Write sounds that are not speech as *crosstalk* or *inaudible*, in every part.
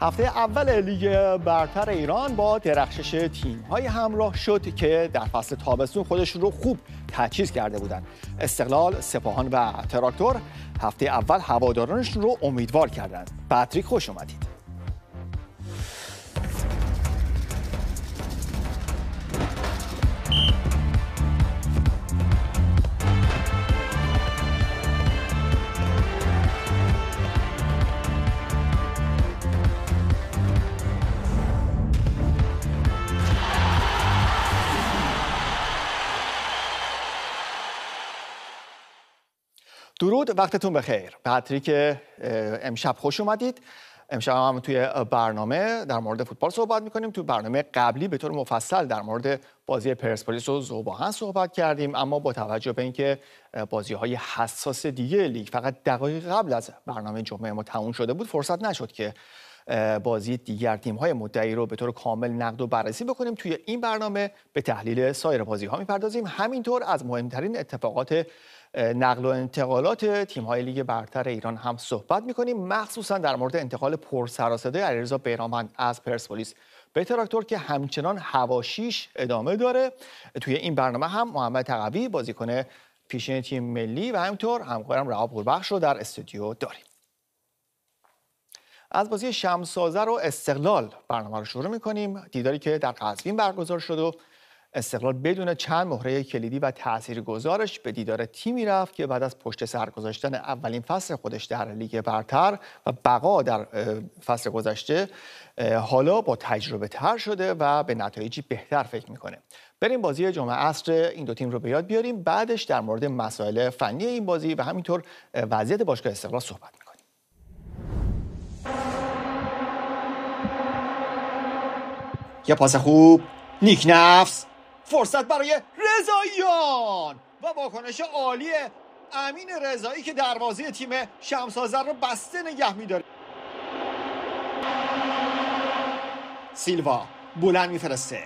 هفته اول لیگ برتر ایران با درخشش تیم های همراه شد که در فصل تابستون خودشون رو خوب تجهیز کرده بودند. استقلال، سپاهان و تراکتور هفته اول هوادارانش رو امیدوار کردند. پاتریک خوش اومدید. درود وقتتون بخیر پتریک امشب خوش اومدید امشب هم توی برنامه در مورد فوتبال صحبت میکنیم توی برنامه قبلی به طور مفصل در مورد بازی پرسپولیس و زوباهن صحبت کردیم اما با توجه به اینکه بازی های حساس دیگه لیگ فقط دقایق قبل از برنامه جمعه ما تموم شده بود فرصت نشد که بازی دیگر تیم های مدعی رو به طور کامل نقد و بررسی بکنیم توی این برنامه به تحلیل سایر بازی ها میپردازیم همینطور از مهمترین اتفاقات نقل و انتقالات تیم های لیگ برتر ایران هم صحبت می کنیم مخصوصا در مورد انتقال صدای علیرضا بیرانوند از پرسپولیس به تراکتور که همچنان هواشیش ادامه داره توی این برنامه هم محمد تقوی بازیکن پیشین تیم ملی و همینطور همکارم رها پوربخش رو در استودیو داریم از بازی شمسازر و استقلال برنامه رو شروع می کنیم دیداری که در قزوین برگزار شد و استقلال بدون چند مهره کلیدی و تاثیرگذارش به دیدار تیمی رفت که بعد از پشت سر گذاشتن اولین فصل خودش در لیگ برتر و بقا در فصل گذشته حالا با تجربه تر شده و به نتایجی بهتر فکر میکنه بریم بازی جمعه اصر این دو تیم رو به یاد بیاریم بعدش در مورد مسائل فنی این بازی و همینطور وضعیت باشگاه استقلال صحبت میکنیم یه پاس خوب نیک نفس فرصت برای رضاییان و واکنش عالی امین رضایی که دروازه تیم شمسازر رو بسته نگه میداره سیلوا بلند میفرسته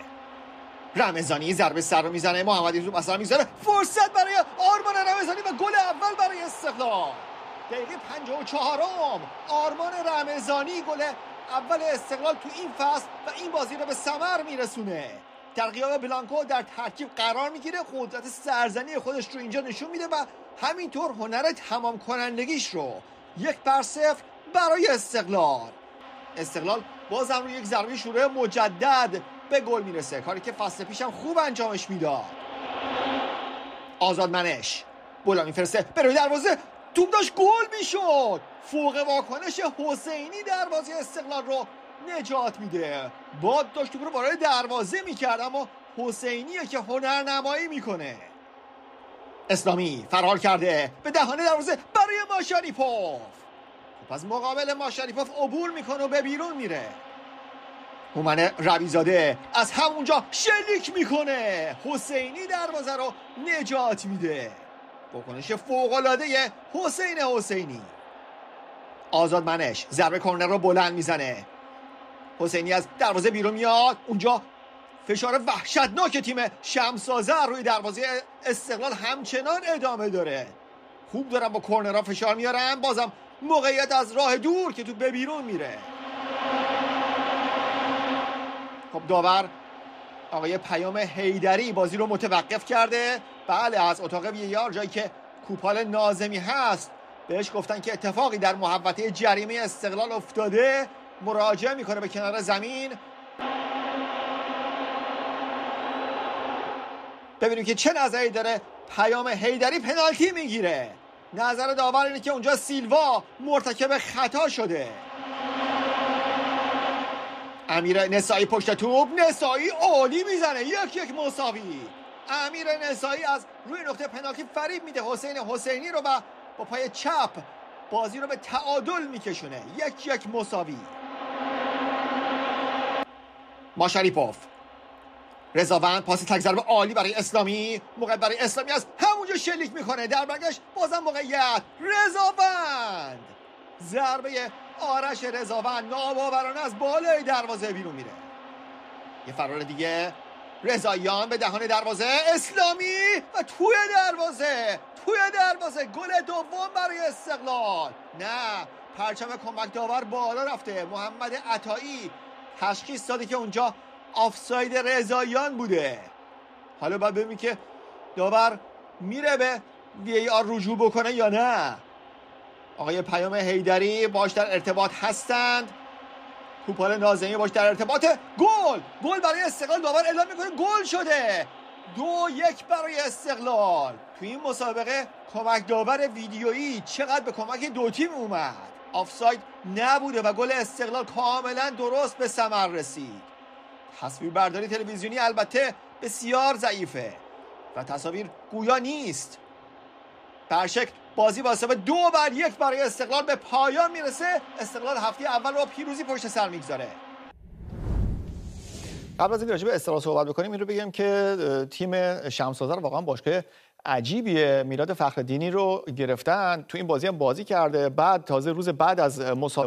رمزانی ضربه سر رو میزنه محمدی رو مثلا میزنه فرصت برای آرمان رمزانی و گل اول برای استقلال دقیقه 54 آرمان رمزانی گل اول استقلال تو این فصل و این بازی رو به ثمر میرسونه در قیاب بلانکو در ترکیب قرار میگیره قدرت سرزنی خودش رو اینجا نشون میده و همینطور هنر تمام کنندگیش رو یک بر برای استقلال استقلال بازم روی یک ضربه شروع مجدد به گل میرسه کاری که فصل پیشم خوب انجامش میداد آزادمنش بلا میفرسته به روی دروازه توپ داشت گل میشد فوق واکنش حسینی دروازه استقلال رو نجات میده باد داشت رو برای دروازه میکرد اما حسینیه که نمایی میکنه اسلامی فرار کرده به دهانه دروازه برای ماشاریپوف توپ خب از مقابل ماشاریپوف عبور میکنه و به بیرون میره هومن رویزاده از همونجا شلیک میکنه حسینی دروازه رو نجات میده بکنش فوقالعاده حسین حسینی آزاد منش ضربه کرنر رو بلند میزنه حسینی از دروازه بیرون میاد اونجا فشار وحشتناک تیم شمسازر روی دروازه استقلال همچنان ادامه داره خوب دارم با کورنرها فشار میارم بازم موقعیت از راه دور که تو به بیرون میره خب داور آقای پیام هیدری بازی رو متوقف کرده بله از اتاق ویار جایی که کوپال نازمی هست بهش گفتن که اتفاقی در محوطه جریمه استقلال افتاده مراجعه میکنه به کنار زمین ببینیم که چه نظری داره پیام هیدری پنالتی میگیره نظر داور اینه که اونجا سیلوا مرتکب خطا شده امیر نسایی پشت توب نسایی عالی میزنه یک یک مساوی امیر نسایی از روی نقطه پنالتی فریب میده حسین حسینی رو و با پای چپ بازی رو به تعادل میکشونه یک یک مساوی ما رضاوند پاس تک ضربه عالی برای اسلامی موقع برای اسلامی است. همونجا شلیک میکنه در برگش بازم موقعیت رضاوند ضربه آرش رضاوند ناباورانه از بالای دروازه بیرون میره یه فرار دیگه رضایان به دهان دروازه اسلامی و توی دروازه توی دروازه گل دوم برای استقلال نه پرچم کمک داور بالا رفته محمد عطایی تشخیص داده که اونجا آفساید رضاییان بوده حالا باید ببینیم که داور میره به وی آر رجوع بکنه یا نه آقای پیام هیدری باش در ارتباط هستند کوپال نازمی باش در ارتباط گل گل برای استقلال داور اعلام میکنه گل شده دو یک برای استقلال تو این مسابقه کمک داور ویدیویی چقدر به کمک دو تیم اومد آفساید نبوده و گل استقلال کاملا درست به ثمر رسید تصویر برداری تلویزیونی البته بسیار ضعیفه و تصاویر گویا نیست برشک بازی با حساب دو بر یک برای استقلال به پایان میرسه استقلال هفته اول رو پیروزی پشت سر میگذاره قبل از اینکه راجع به استقلال صحبت بکنیم این رو بگم که تیم شمسازر واقعا باشگاه عجیبیه میلاد دینی رو گرفتن تو این بازی هم بازی کرده بعد تازه روز بعد از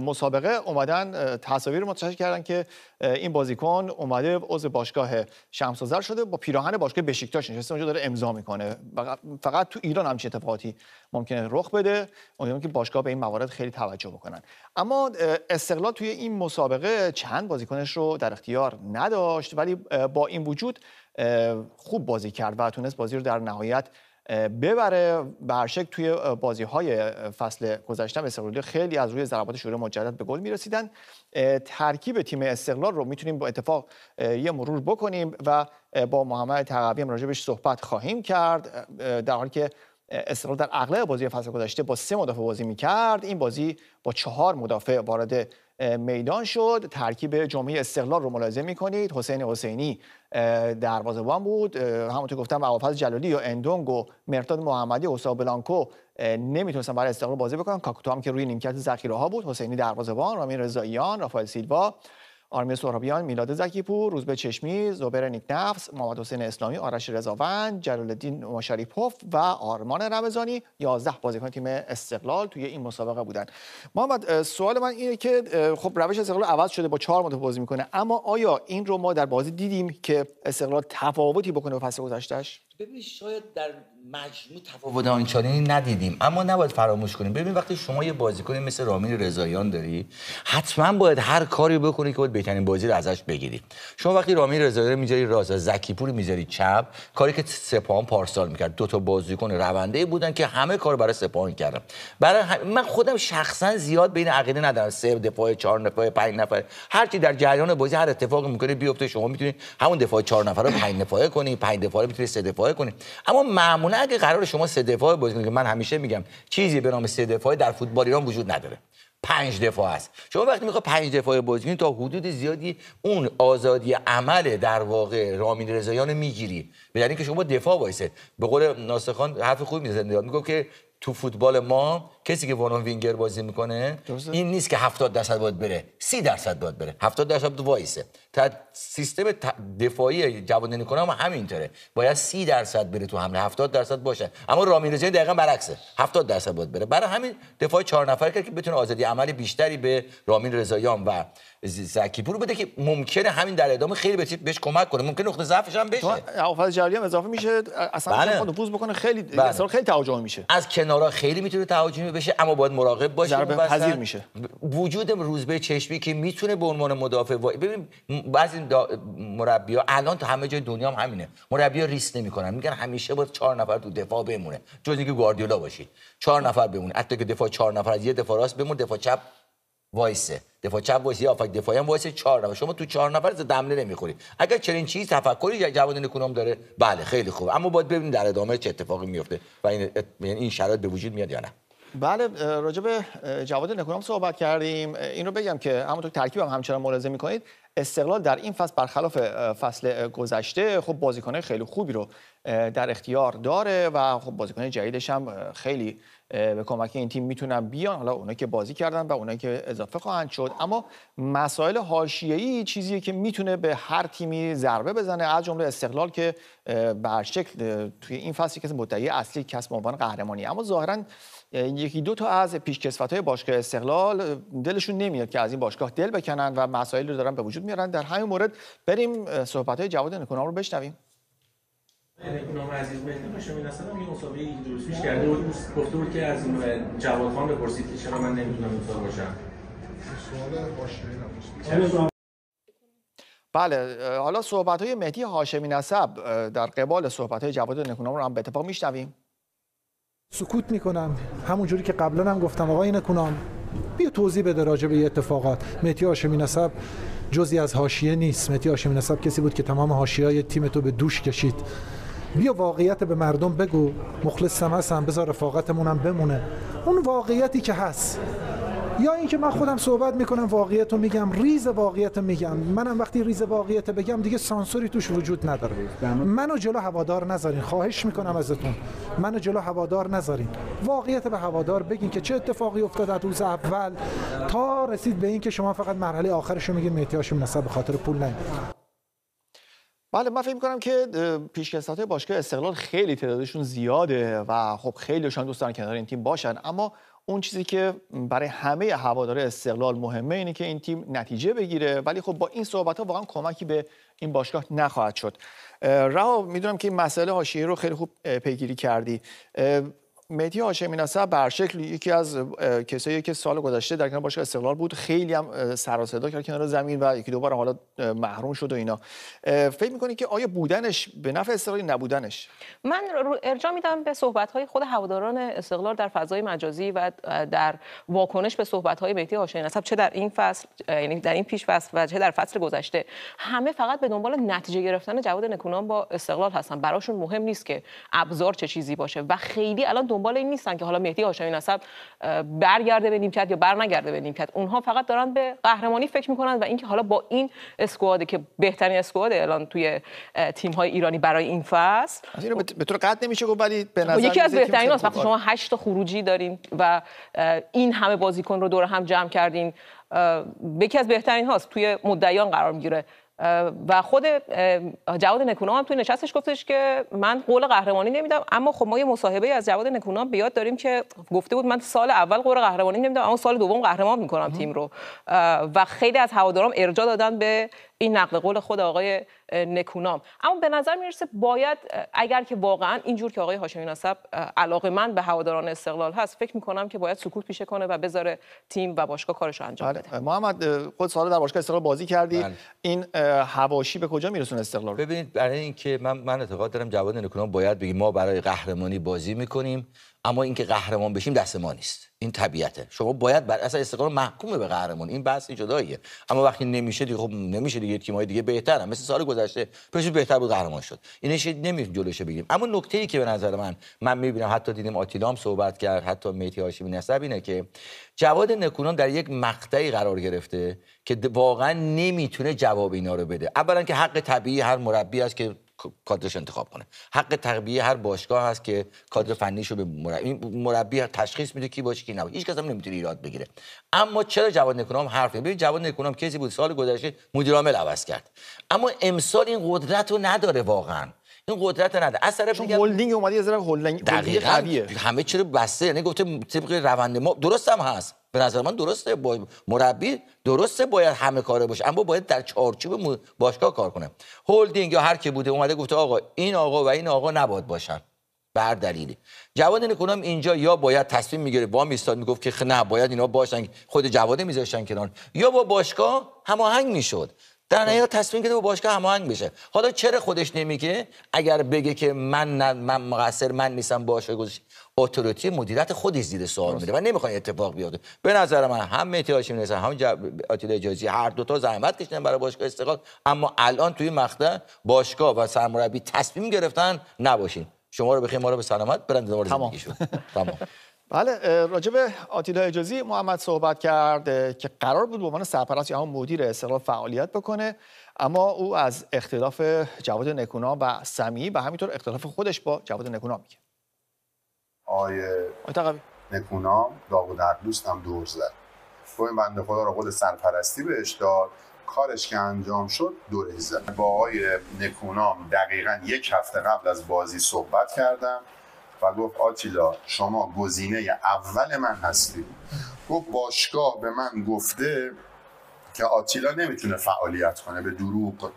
مسابقه اومدن تصاویر رو منتشر کردن که این بازیکن اومده عضو باشگاه شمسازر شده با پیراهن باشگاه بشیکتاش نشسته اونجا داره امضا میکنه فقط تو ایران همچین اتفاقاتی ممکنه رخ بده امیدوارم که باشگاه به این موارد خیلی توجه بکنن اما استقلال توی این مسابقه چند بازیکنش رو در اختیار نداشت ولی با این وجود خوب بازی کرد و تونست بازی رو در نهایت ببره به هر شکل توی بازی های فصل گذشته استقلالی خیلی از روی ضربات شروع مجدد به گل میرسیدن ترکیب تیم استقلال رو میتونیم با اتفاق یه مرور بکنیم و با محمد تقوی هم راجبش صحبت خواهیم کرد در حالی که استقلال در اغلب بازی فصل گذشته با سه مدافع بازی میکرد این بازی با چهار مدافع وارد میدان شد ترکیب جمعه استقلال رو ملاحظه میکنید حسین حسینی دروازه‌بان بود همونطور گفتم عوافظ جلالی و اندونگ و مرتاد محمدی و حساب بلانکو نمیتونستن برای استقلال بازی بکنن کاکوتو هم که روی نیمکت ذخیره ها بود حسینی دروازه‌بان رامین رضاییان رافائل سیلوا آرمین سهرابیان، میلاد زکیپور، روزبه چشمی، زبر نفس محمد حسین اسلامی، آرش رضاوند، جلالالدین پوف و آرمان رمضانی 11 بازیکن تیم استقلال توی این مسابقه بودن. محمد سوال من اینه که خب روش استقلال عوض شده با چهار مدافع بازی میکنه اما آیا این رو ما در بازی دیدیم که استقلال تفاوتی بکنه و فصل گذشتهش؟ ببین شاید در مجموع تفاوت آنچانی ندیدیم اما نباید فراموش کنیم ببین وقتی شما یه کنیم مثل رامین رضایان داری حتما باید هر کاری بکنی که باید بهترین بازی رو ازش بگیری شما وقتی رامین رو میذاری راست زکی پور میذاری چپ کاری که سپاهان پارسال میکرد دو تا بازیکن رونده بودن که همه کار برای سپاهان کردم برای هم... من خودم شخصا زیاد بین عقیده ندارم سه دفاع چهار نفر پنج نفر هر چی در جریان بازی هر اتفاقی میکنه بیفته شما میتونید همون دفاع چهار نفره پنج نفره کنی پنج دفاع میتونی سه دفاع اما معمولا اگه قرار شما سه دفاعی بازی که من همیشه میگم چیزی به نام سه دفاعی در فوتبال ایران وجود نداره پنج دفاع است شما وقتی میخوای پنج دفاع بازی تا حدود زیادی اون آزادی عمل در واقع رامین رضایان میگیری به یعنی که شما دفاع وایسه به قول ناصر خان حرف خوبی میزنه میگه که تو فوتبال ما کسی که وانو وینگر بازی میکنه درسته. این نیست که 70 درصد باید بره 30 درصد باید بره 70 درصد وایسه تا سیستم دفاعی جوانانی کنه هم همینطوره باید 30 درصد بره تو حمله 70 درصد باشه اما رامین رضایی دقیقا برعکسه 70 درصد باید بره برای همین دفاع چهار نفر کرد که بتونه آزادی عمل بیشتری به رامین رضاییان و زکی پور بده که ممکنه همین در ادامه خیلی بهش بهش کمک کنه ممکنه نقطه ضعفش هم بشه هوافض جلالی هم اضافه میشه اصلا بله. نفوذ بکنه خیلی بله. خیلی تهاجمی میشه از کنارا خیلی میتونه تهاجمی بشه اما باید مراقب باشه ضربه پذیر میشه وجود روزبه چشمی که میتونه به عنوان مدافع و... ببین بعضی دا... ها الان تو همه جای دنیا هم همینه ها ریس نمیکنن میگن همیشه باید چهار نفر تو دفاع بمونه جز اینکه گواردیولا باشی چهار نفر بمونه حتی که دفاع چهار نفر از یه دفاع راست بمونه دفاع چپ وایسه دفاع چپ وایسه یا دفاعی هم وایسه چهار نفر شما تو چهار نفر دمله نمیخوری اگر چنین چیز تفکری جواد کنم داره بله خیلی خوب اما باید ببینیم در ادامه چه اتفاقی میفته و این این شرایط به وجود میاد یا نه بله به جواد نکونام صحبت کردیم این رو بگم که همونطور ترکیب هم همچنان ملاحظه میکنید استقلال در این فصل برخلاف فصل گذشته خب بازیکنه خیلی خوبی رو در اختیار داره و خب بازیکنه جدیدش هم خیلی به کمک این تیم میتونن بیان حالا اونایی که بازی کردن و اونایی که اضافه خواهند شد اما مسائل حاشیه‌ای چیزیه که میتونه به هر تیمی ضربه بزنه از جمله استقلال که به شکل توی این فصلی که مدعی اصلی کسب عنوان قهرمانی اما ظاهرا یکی دو تا از های باشگاه استقلال دلشون نمیاد که از این باشگاه دل بکنن و مسائل رو دارن به وجود میارن در همین مورد بریم های جواد نکونام رو بشنویم بود که از جواد بپرسید که چرا من نمیتونم اینطور بله حالا صحبت های مهدی هاشمی نسب در قبال صحبت های جواد نکونام رو هم به اتفاق میشنویم سکوت میکنم جوری که قبلا هم گفتم آقای نکونام بیا توضیح بده راجع به اتفاقات مهدی هاشمی نسب جزی از هاشیه نیست مهدی هاشمی نسب کسی بود که تمام هاشیه های تیم تو به دوش کشید بیا واقعیت به مردم بگو مخلصم هستم بذار رفاقتمون هم بمونه اون واقعیتی که هست یا اینکه من خودم صحبت میکنم واقعیت رو میگم ریز واقعیت میگم منم وقتی ریز واقعیت بگم دیگه سانسوری توش وجود نداره منو جلو هوادار نذارین خواهش میکنم ازتون منو جلو هوادار نذارین واقعیت به هوادار بگین که چه اتفاقی افتاد از روز اول تا رسید به اینکه شما فقط مرحله آخرش رو میگین میتیاشم نسب به خاطر پول نه بله من فکر می‌کنم که پیشکسوت باشگاه استقلال خیلی تعدادشون زیاده و خب خیلی دوست دارن کنار این تیم باشن اما اون چیزی که برای همه هواداره استقلال مهمه اینه که این تیم نتیجه بگیره ولی خب با این صحبت ها واقعا کمکی به این باشگاه نخواهد شد رها میدونم که این مسئله هاشیه رو خیلی خوب پیگیری کردی مهدی هاشمی بر برشکل یکی از کسایی که سال گذشته در کنار باشگاه استقلال بود خیلی هم سر و صدا کرد کنار زمین و یکی دو بار حالا محروم شد و اینا فکر میکنی که آیا بودنش به نفع استقلال نبودنش من ارجاع میدم به صحبت خود هواداران استقلال در فضای مجازی و در واکنش به صحبت های مهدی هاشمی چه در این فصل یعنی در این پیش فصل و چه در فصل گذشته همه فقط به دنبال نتیجه گرفتن جواد نکونام با استقلال هستن براشون مهم نیست که ابزار چه چیزی باشه و خیلی الان دنبال این نیستن که حالا مهدی هاشمی نسب برگرده به نیمکت یا بر نگرده به نیمکت اونها فقط دارن به قهرمانی فکر میکنن و اینکه حالا با این اسکواد که بهترین اسکواد الان توی تیم های ایرانی برای این فصل اینو به طور قد نمیشه گفت ولی به نظر یکی از بهترین هاست وقتی شما هشت خروجی دارین و این همه بازیکن رو دور هم جمع کردین یکی از بهترین هاست توی مدعیان قرار میگیره و خود جواد نکونام هم توی نشستش گفتش که من قول قهرمانی نمیدم اما خب ما یه مصاحبه از جواد نکونام به یاد داریم که گفته بود من سال اول قول قهرمانی نمیدم اما سال دوم قهرمان میکنم تیم رو و خیلی از هوادارام ارجاع دادن به این نقل قول خود آقای نکونام اما به نظر میرسه باید اگر که واقعا اینجور که آقای هاشمی نصب علاقه من به هواداران استقلال هست فکر میکنم که باید سکوت پیشه کنه و بذاره تیم و باشگاه کارش رو انجام بله. بده محمد خود سال در باشگاه استقلال بازی کردی بله. این هواشی به کجا میرسون استقلال ببینید برای اینکه من من اعتقاد دارم جواد نکونام باید بگی ما برای قهرمانی بازی میکنیم اما اینکه قهرمان بشیم دست ما نیست این طبیعته شما باید بر استقرار استقلال محکوم به قهرمان این بحث جداییه اما وقتی نمیشه دیگه خب نمیشه دیگه های دیگه بهترن مثل سال گذشته پیش بهتر بود قهرمان شد چه نمیشه جلوش بگیریم اما نکته ای که به نظر من من میبینم حتی دیدیم آتیلام صحبت کرد حتی میتی هاشمی نسب اینه که جواد نکونان در یک مقطعی قرار گرفته که واقعا نمیتونه جواب اینا رو بده اولا که حق طبیعی هر مربی است که کادرش انتخاب کنه حق تربیه هر باشگاه هست که کادر فنیشو به مربی مربی تشخیص میده کی باشه کی نباشه هیچ کس هم نمیتونه ایراد بگیره اما چرا جواد نکونام حرف ببین جواد نکونام کسی بود سال گذشته مدیر عامل عوض کرد اما امسال این قدرت رو نداره واقعا این قدرت نداره از طرف دیگه هلدینگ اومده یه ذره هلدینگ همه چرا بسته یعنی گفته طبق روند ما درستم هست به نظر من درسته با مربی درسته باید همه کاره باشه اما باید در چارچوب باشگاه کار کنه هولدینگ یا هر کی بوده اومده گفته آقا این آقا و این آقا نباید باشن بر دلیلی جواد نکنم اینجا یا باید تصمیم میگیره با میستاد میگفت که خب نه باید اینا باشن خود جواد میذاشتن کنار یا با باشگاه هماهنگ میشد در خب. نهایت تصمیم گرفته با باشگاه هماهنگ بشه حالا چرا خودش نمیگه اگر بگه که من من مقصر من نیستم باشه گذاشت اتوریتی مدیریت خودش زیر سوال میره و نمیخوان اتفاق بیاد. به نظر من هم می میرسن هم آتیلا اجازی هر دو تا زحمت کشیدن برای باشگاه استقلال اما الان توی مقطع باشگاه و سرمربی تصمیم گرفتن نباشین شما رو بخیر ما رو به سلامت برند دوباره تمام. تمام *laughs* بله راجب آتیلا اجازی محمد صحبت کرد که قرار بود به عنوان سرپرست یا مدیر استقلال فعالیت بکنه اما او از اختلاف جواد نکونا و سمی و همینطور اختلاف خودش با جواد نکونا میگه آقای نکونام داوود دوست هم دور زد و خب این بنده خدا را خود سرپرستی بهش داد کارش که انجام شد دور زد با آقای نکونام دقیقا یک هفته قبل از بازی صحبت کردم و گفت آتیلا شما گزینه اول من هستی گفت باشگاه به من گفته که آتیلا نمیتونه فعالیت کنه به دروغ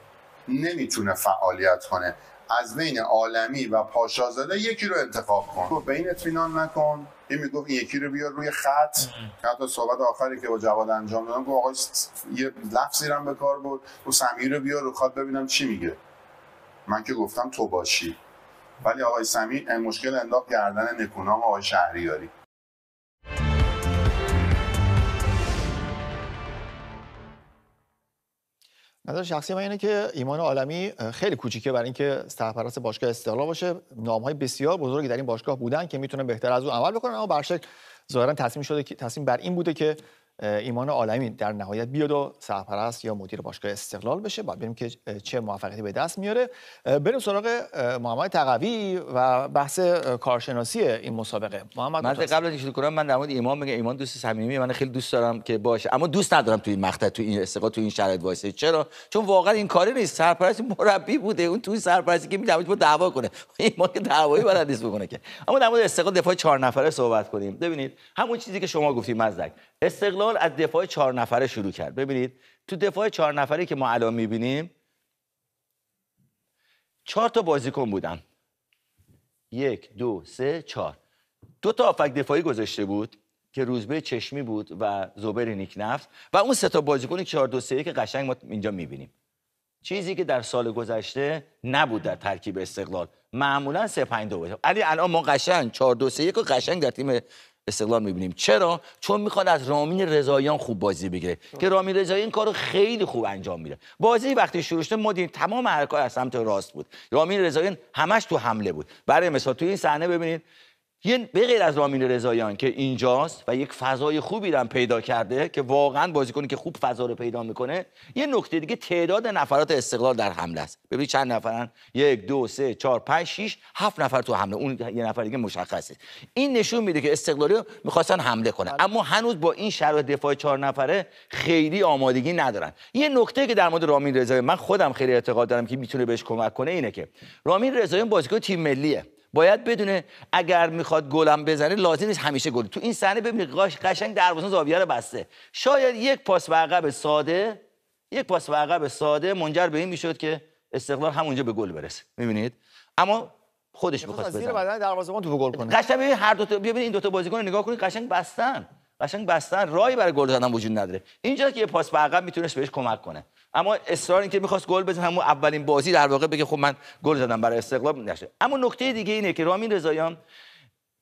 نمیتونه فعالیت کنه از بین عالمی و پاشازاده یکی رو انتخاب کن تو بین اطمینان نکن این میگفت این یکی رو بیار روی خط حتی صحبت آخری که با جواد انجام دادم گفت آقای یه لفظی رم به کار برد و سمیر رو بیار رو خط ببینم چی میگه من که گفتم تو باشی ولی آقای سمیر مشکل انداخت گردن نکونام آقای شهریاری نظر شخصی من اینه که ایمان عالمی خیلی کوچیکه برای اینکه سرپرست باشگاه استقلال باشه نامهای بسیار بزرگی در این باشگاه بودن که میتونن بهتر از او عمل بکنن اما برشک ظاهرا تصمیم شده که تصمیم بر این بوده که ایمان عالمی در نهایت بیاد و سرپرست یا مدیر باشگاه استقلال بشه بعد ببینیم که چه موفقیتی به دست میاره بریم سراغ محمد تقوی و بحث کارشناسی این مسابقه محمد من قبل از شروع کنم من در مورد ایمان میگم ایمان دوست صمیمی من خیلی دوست دارم که باشه اما دوست ندارم تو این مقطع تو این استقلال تو این شرایط وایسه چرا چون واقعا این کاری نیست سرپرست مربی بوده اون تو سرپرستی که میتونه با دعوا کنه *laughs* ایمان که دعوایی بلد نیست بکنه که اما در مورد استقلال دفاع چهار نفره صحبت کنیم ببینید همون چیزی که شما گفتید مزدک استقلال از دفاع چهار نفره شروع کرد ببینید تو دفاع چهار نفری که ما الان میبینیم چهار تا بازیکن بودن یک دو سه چهار دو تا آفک دفاعی گذاشته بود که روزبه چشمی بود و زوبر نیک نفت و اون سه تا بازیکن چهار دو سه که قشنگ ما اینجا میبینیم چیزی که در سال گذشته نبود در ترکیب استقلال معمولا سه پنج دو بود علی الان ما قشنگ چهار دو یک و قشنگ در تیم استقلال میبینیم چرا چون میخواد از رامین رضاییان خوب بازی بگیره که رامین این کارو خیلی خوب انجام میده بازی وقتی شروع شد ما تمام حرکات از سمت راست بود رامین رضاییان همش تو حمله بود برای مثال تو این صحنه ببینید یه بغیر از رامین رضاییان که اینجاست و یک فضای خوبی رو پیدا کرده که واقعا بازیکنی که خوب فضا رو پیدا میکنه یه نکته دیگه تعداد نفرات استقلال در حمله است ببینید چند نفرن یک دو سه چهار پنج شش هفت نفر تو حمله اون یه نفر دیگه مشخصه این نشون میده که استقلالی میخواستن حمله کنه بله. اما هنوز با این شرایط دفاع چهار نفره خیلی آمادگی ندارن یه نکته که در مورد رامین رضایی من خودم خیلی اعتقاد دارم که میتونه بهش کمک کنه اینه که رامین رضایی بازیکن تیم ملیه باید بدونه اگر میخواد گلم بزنه لازم نیست همیشه گل تو این صحنه ببینید قشنگ دروازه زاویه رو بسته شاید یک پاس به عقب ساده یک پاس به عقب ساده منجر به این میشد که استقلال همونجا به گل برسه میبینید اما خودش میخواست بزنه زیر بدن دروازه‌بان تو گل کنه قشنگ ببین هر دو تا این دو تا بازیکن نگاه کنید قشنگ بستن قشنگ بستن رای برای گل زدن وجود نداره اینجا که یه پاس به عقب میتونست بهش کمک کنه اما اصرار این که میخواست گل بزنه همون اولین بازی در واقع بگه خب من گل زدم برای استقلال نشه اما نکته دیگه اینه که رامین رضاییان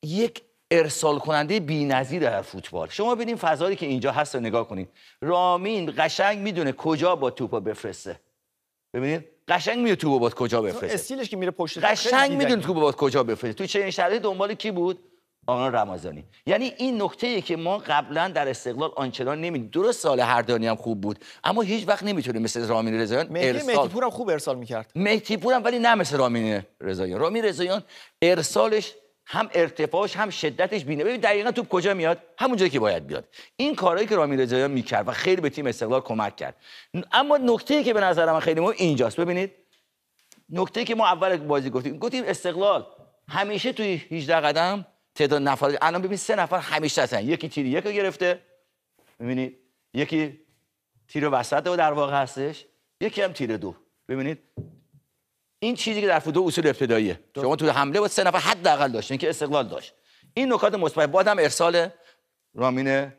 یک ارسال کننده بی‌نظیر در فوتبال شما ببینید فضایی که اینجا هست رو نگاه کنید رامین قشنگ میدونه کجا با توپا بفرسته ببینید قشنگ میدونه توپو با کجا بفرسته استیلش که میره پشت قشنگ میدونه توپو با کجا بفرسته تو چه شرایطی دنبال کی بود آقا رمضانی یعنی این نکته که ما قبلا در استقلال آنچنان نمیدیم درست سال دانی هم خوب بود اما هیچ وقت نمیتونه مثل رامین رضایان ارسال مهدی هم خوب ارسال میکرد مهدی هم ولی نه مثل رامین رضایان رامین رضایان ارسالش هم ارتفاعش هم شدتش بینه ببین دقیقا توپ کجا میاد همون جایی که باید بیاد این کارهایی که رامین رضایان میکرد و خیلی به تیم استقلال کمک کرد اما نکته که به نظر من خیلی مهم اینجاست ببینید نکته که ما اول بازی گفتیم گفتیم استقلال همیشه توی 18 قدم تعداد نفر الان ببین سه نفر همیشه هستن یکی تیری یک گرفته ببینید یکی تیر وسط و در واقع هستش یکی هم تیر دو ببینید این چیزی که در فوتبال اصول ابتداییه شما تو حمله با سه نفر حداقل داشتین یعنی که استقلال داشت این نکات مثبت بادم ارسال رامین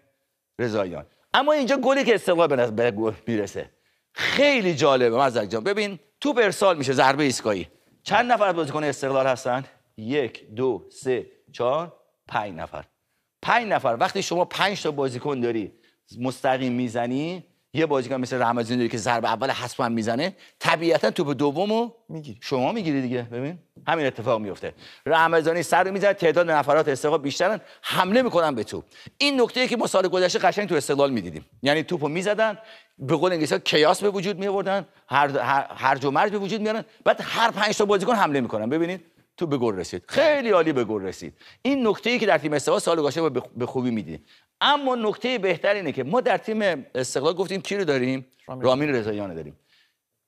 رضاییان اما اینجا گلی که استقلال به میرسه خیلی جالبه مزدک جان ببین تو ارسال میشه ضربه ایستگاهی چند نفر بازیکن استقلال هستن یک دو سه چهار پنج نفر پنج نفر وقتی شما پنج تا بازیکن داری مستقیم میزنی یه بازیکن مثل رمضان داری که ضربه اول هم میزنه طبیعتا توپ دومو میگیری شما میگیری دیگه ببین همین اتفاق میفته رمضانی سر رو میزنه تعداد نفرات استقلال بیشترن حمله میکنن به توپ این نکته ای که ما سال گذشته قشنگ تو استقلال میدیدیم یعنی توپو میزدن به قول انگلیسی ها کیاس به وجود میوردن هر هر, هر مرج به وجود میارن بعد هر پنج تا بازیکن حمله میکنن ببینید تو به گل رسید خیلی عالی به گل رسید این نکته ای که در تیم استقلال سال گذشته به خوبی میدید اما نکته بهتر اینه که ما در تیم استقلال گفتیم کی رو داریم رامین رضاییان داریم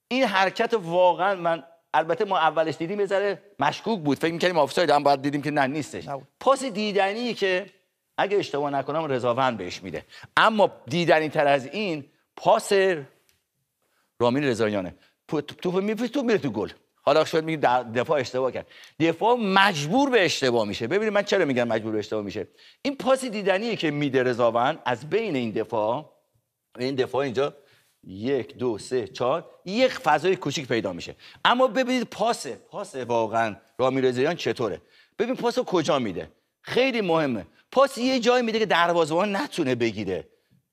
این حرکت واقعا من البته ما اولش دیدیم یه مشکوک بود فکر می‌کردیم آفساید هم بعد دیدیم که نه نیستش پاس دیدنی که اگه اشتباه نکنم رضاوند بهش میده اما دیدنی تر از این پاس رامین رضاییانه تو میفته تو میره تو گل حالا شاید میگیم دفاع اشتباه کرد دفاع مجبور به اشتباه میشه ببینید من چرا میگم مجبور به اشتباه میشه این پاس دیدنیه که میده رضاون از بین این دفاع این دفاع اینجا یک دو سه چهار یک فضای کوچیک پیدا میشه اما ببینید پاس پاس واقعا رامی رزیان چطوره ببین پاس کجا میده خیلی مهمه پاس یه جایی میده که دروازه‌بان نتونه بگیره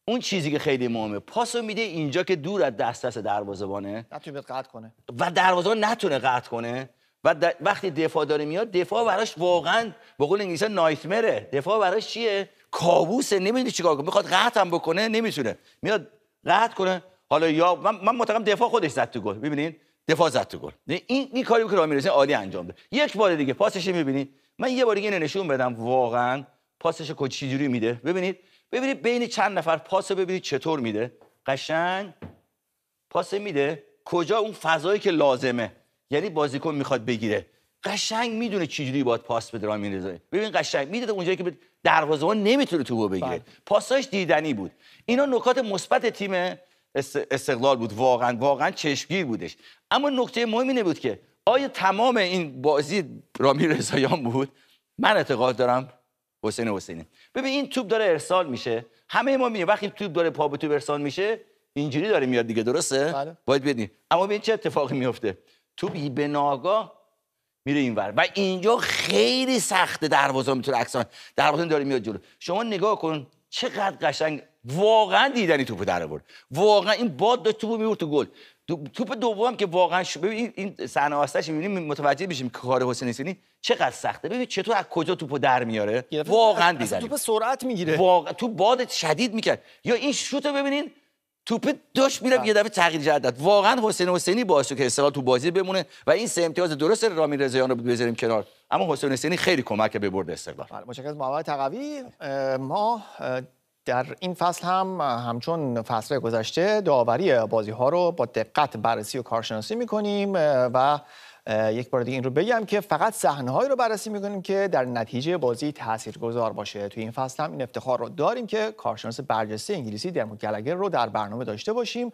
اون چیزی که خیلی مهمه پاسو میده اینجا که دور از دست دست دروازه‌بانه نتونه قطع کنه و دروازه نتونه قطع کنه و وقتی دفاع داره میاد دفاع براش واقعا به قول انگلیسی نایتمره دفاع براش چیه کابوسه نمیدونی چیکار کنه میخواد قطع هم بکنه نمیتونه میاد قطع کنه حالا یا من, من معتقدم دفاع خودش زد تو گل ببینید دفاع زد تو گل این این کاری که میرسه عالی انجام ده یک بار دیگه پاسش میبینید من یه بار دیگه نشون بدم واقعا پاسش چجوری میده ببینید ببینید بین چند نفر پاس ببینید چطور میده قشنگ پاس میده کجا اون فضایی که لازمه یعنی بازیکن میخواد بگیره قشنگ میدونه چجوری باید پاس بده رامین رضایی ببین قشنگ میده اونجایی که اون نمیتونه توپو بگیره بله. پاساش دیدنی بود اینا نکات مثبت تیم استقلال بود واقعا واقعا چشمگیر بودش اما نکته مهمی نبود بود که آیا تمام این بازی رامین رضاییان بود من اعتقاد دارم حسین حسینی ببین این توپ داره ارسال میشه همه ما میبینیم وقتی توپ داره پا به توپ ارسال میشه اینجوری داره میاد دیگه درسته بله. باید بدین اما ببین چه اتفاقی میفته توپ به ناگاه میره اینور و اینجا خیلی سخته دروازه میتونه عکسان دروازه داره میاد جلو شما نگاه کن چقدر قشنگ واقعا دیدنی توپ در آورد واقعا این باد داشت توپ میورد تو گل توپ دوم که واقعا شو ببین این صحنه هاستش میبینیم متوجه میشیم که کار حسین حسینی چقدر سخته ببین چطور از کجا توپو در میاره واقعا دیدنی توپ سرعت میگیره واقعا تو باد شدید میکرد یا این شوتو ببینین توپ داشت میره بله. یه دفعه تغییر جدت واقعا حسین حسینی باعث که استقلال تو بازی بمونه و این سه امتیاز درست رامین رضاییان رو بذاریم کنار اما حسین حسینی خیلی کمک به برد استقلال بله، مشکل محمد تقوی ما در این فصل هم همچون فصل گذشته داوری بازی ها رو با دقت بررسی و کارشناسی میکنیم و یک بار دیگه این رو بگم که فقط صحنه رو بررسی میکنیم که در نتیجه بازی تاثیرگذار باشه توی این فصل هم این افتخار رو داریم که کارشناس برجسته انگلیسی درمو گلگر رو در برنامه داشته باشیم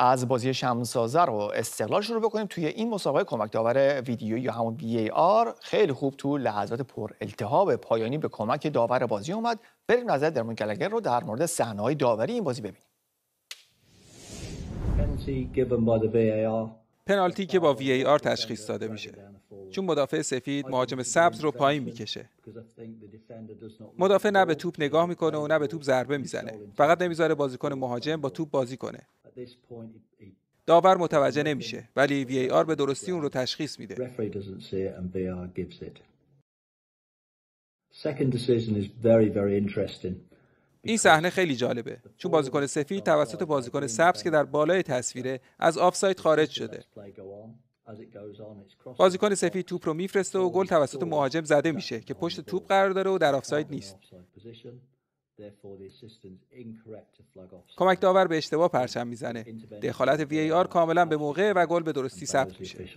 از بازی شمسازه رو استقلال شروع بکنیم توی این مسابقه کمک داور ویدیو یا همون وی آر خیلی خوب تو لحظات پر التهاب پایانی به کمک داور بازی اومد بریم نظر درمون گلگر رو در مورد های داوری این بازی ببینیم پنالتی که با وی تشخیص داده میشه چون مدافع سفید مهاجم سبز رو پایین میکشه مدافع نه به توپ نگاه میکنه و نه به توپ ضربه میزنه فقط نمیذاره بازیکن مهاجم با توپ بازی کنه داور متوجه نمیشه ولی وی ای آر به درستی اون رو تشخیص میده. این صحنه خیلی جالبه چون بازیکن سفید توسط بازیکن سبز که در بالای تصویره از آفساید خارج شده. بازیکن سفید توپ رو میفرسته و گل توسط مهاجم زده میشه که پشت توپ قرار داره و در آفساید نیست. کمک داور به اشتباه پرچم میزنه دخالت وی ای آر کاملا به موقع و گل به درستی ثبت میشه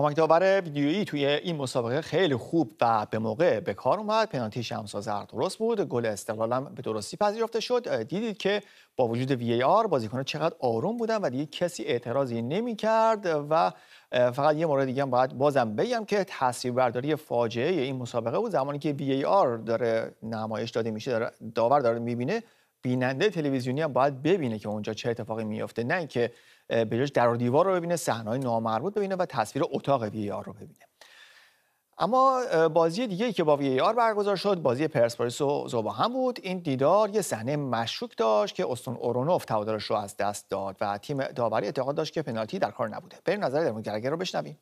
کمک داور ویدیویی توی این مسابقه خیلی خوب و به موقع به کار اومد پنالتی شمسازر درست بود گل هم به درستی پذیرفته شد دیدید که با وجود وی آر چقدر آروم بودن و دیگه کسی اعتراضی نمیکرد و فقط یه مورد دیگه هم باید بازم بگم که تصویر برداری فاجعه این مسابقه بود زمانی که وی آر داره نمایش داده میشه داره داور داره میبینه بیننده تلویزیونی هم باید ببینه که اونجا چه اتفاقی میفته نه اینکه به در دیوار رو ببینه صحنه‌های نامربوط ببینه و تصویر اتاق وی آر رو ببینه اما بازی دیگه ای که با وی آر برگزار شد بازی پرسپولیس و هم بود این دیدار یه صحنه مشکوک داشت که استون اورونوف تعادلش رو از دست داد و تیم داوری اعتقاد داشت که پنالتی در کار نبوده بریم نظر درمون گرگر رو بشنویم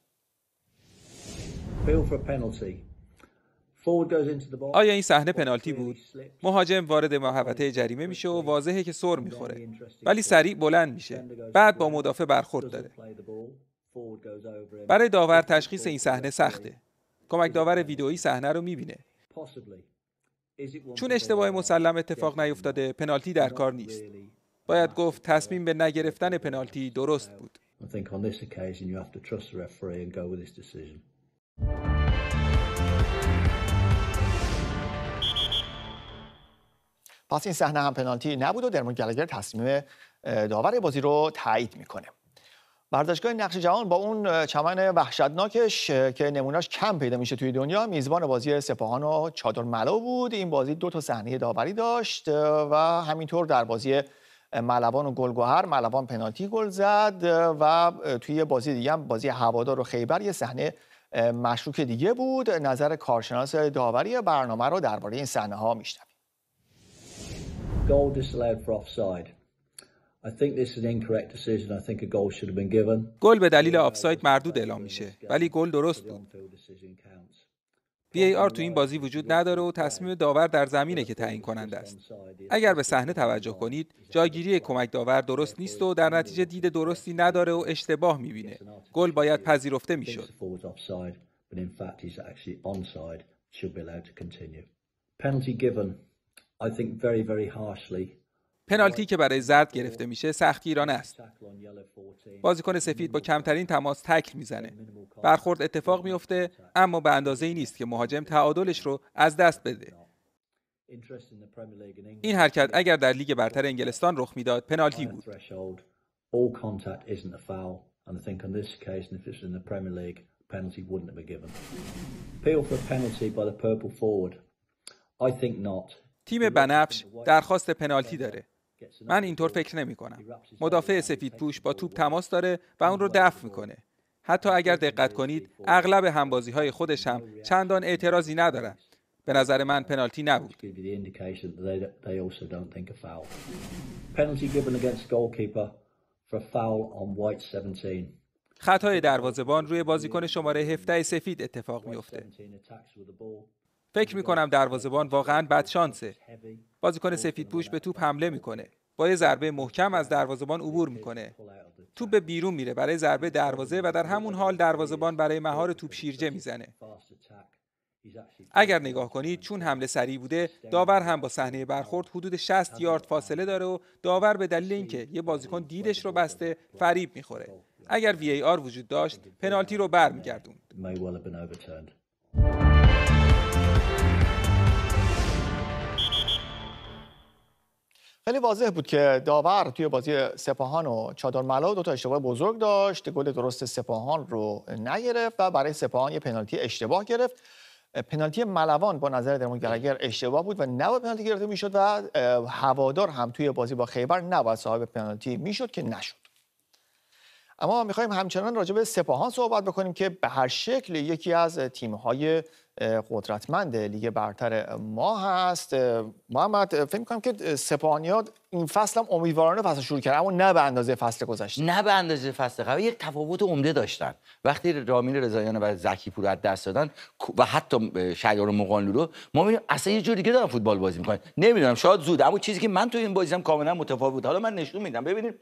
آیا این صحنه پنالتی بود مهاجم وارد محوطه جریمه میشه و واضحه که سر میخوره ولی سریع بلند میشه بعد با مدافع برخورد داره برای داور تشخیص این صحنه سخته کمک داور ویدئویی صحنه رو میبینه چون اشتباه مسلم اتفاق نیفتاده پنالتی در کار نیست باید گفت تصمیم به نگرفتن پنالتی درست بود پس این صحنه هم پنالتی نبود و درمون گلگر تصمیم داور بازی رو تایید میکنه ورزشگاه نقش جهان با اون چمن وحشتناکش که نمونهش کم پیدا میشه توی دنیا میزبان بازی سپاهان و چادر ملو بود این بازی دو تا صحنه داوری داشت و همینطور در بازی ملوان و گلگوهر ملوان پنالتی گل زد و توی بازی دیگه هم بازی هوادار و خیبر یه صحنه مشروک دیگه بود نظر کارشناس داوری برنامه رو درباره این صحنه ها goal گل به دلیل آفساید مردود اعلام میشه ولی گل درست بود وی آر تو این بازی وجود نداره و تصمیم داور در زمینه که تعیین کننده است اگر به صحنه توجه کنید جایگیری کمک داور درست نیست و در نتیجه دید درستی نداره و اشتباه میبینه گل باید پذیرفته میشد پنالتی که برای زرد گرفته میشه سختگیرانه است. بازیکن سفید با کمترین تماس تکل میزنه. برخورد اتفاق میفته اما به اندازه ای نیست که مهاجم تعادلش رو از دست بده. این حرکت اگر در لیگ برتر انگلستان رخ میداد پنالتی بود. تیم بنفش درخواست پنالتی داره من اینطور فکر نمی کنم مدافع سفید پوش با توپ تماس داره و اون رو دفع میکنه حتی اگر دقت کنید اغلب همبازی های خودش هم چندان اعتراضی ندارن به نظر من پنالتی نبود خطای دروازبان روی بازیکن شماره 17 سفید اتفاق میفته فکر کنم دروازبان واقعا بد شانسه بازیکن سفید پوش به توپ حمله میکنه با یه ضربه محکم از دروازبان عبور میکنه توپ به بیرون میره برای ضربه دروازه و در همون حال دروازبان برای مهار توپ شیرجه میزنه اگر نگاه کنید چون حمله سریع بوده داور هم با صحنه برخورد حدود 60 یارد فاصله داره و داور به دلیل اینکه یه بازیکن دیدش رو بسته فریب میخوره اگر وی ای آر وجود داشت پنالتی رو برمیگردوند خیلی واضح بود که داور توی بازی سپاهان و چادر ملا دو تا اشتباه بزرگ داشت گل درست سپاهان رو نگرفت و برای سپاهان یه پنالتی اشتباه گرفت پنالتی ملوان با نظر درمون گلگر اشتباه بود و نباید پنالتی گرفته میشد و هوادار هم توی بازی با خیبر نباید صاحب پنالتی میشد که نشد اما میخوایم همچنان راجع به سپاهان صحبت بکنیم که به هر شکل یکی از تیم‌های قدرتمند لیگ برتر ما هست محمد فکر میکنم که سپانیا این فصل هم امیدوارانه فصل شروع کرد اما نه به اندازه فصل گذشته نه به اندازه فصل قبل یک تفاوت عمده داشتن وقتی رامین رضاییان و زکی پور از دست دادن و حتی شیار مقانلو رو ما میبینیم اصلا یه جور دیگه دارن فوتبال بازی میکنن نمیدونم شاید زود اما چیزی که من تو این بازی هم کاملا متفاوت بود حالا من نشون میدم ببینید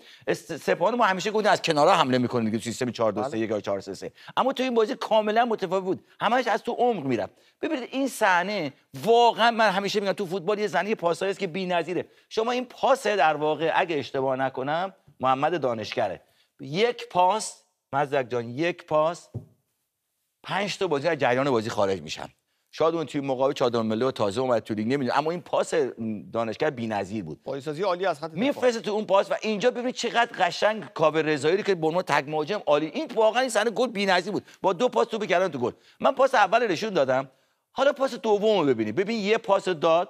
سپاهان ما همیشه گفتن از کنارها حمله میکنه دیگه سیستم 4 2 3 1 4 3 3 اما تو این بازی کاملا متفاوت بود همش از تو عمق میره ببینید این صحنه واقعا من همیشه میگم تو فوتبال یه زنی پاسایی است که بی‌نظیره شما این پاس در واقع اگه اشتباه نکنم محمد دانشگره یک پاس مزدک جان یک پاس پنج تا بازی از جریان بازی خارج میشن شاید اون توی مقابل چادر تازه اومد تو لیگ نمیدونم اما این پاس دانشگر بی‌نظیر بود پایسازی عالی از خط میفرسته تو اون پاس و اینجا ببینید چقدر قشنگ کاوه رضایی که عنوان تک مهاجم عالی این واقعا این صحنه گل بی‌نظیر بود با دو پاس تو بکردن تو گل من پاس اول نشون دادم حالا پاس دومو ببینید ببین یه پاس داد